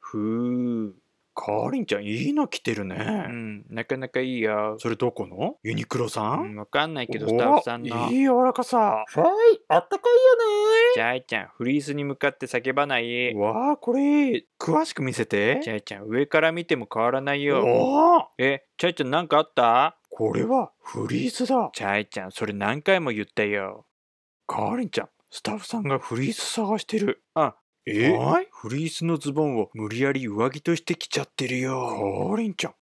ふう。かりんちゃんいいの着てるね。うん、なかなかいいよ。それどこのユニクロさん、うん、わかんないけど、スタッフさんの。いい柔らかさ。はい、あったかいよねジャイちゃん、フリースに向かって叫ばない。わあ、これ、詳しく見せて。ジャイちゃん、上から見ても変わらないよ。おえ、ジャイちゃんなんかあったこれはフリースだ。ジャイちゃん、それ何回も言ったよ。かりんちゃん、スタッフさんがフリース探してる。あ、えー、フリースのズボンを無理やり上着として着ちゃってるよ。かおりんちゃん、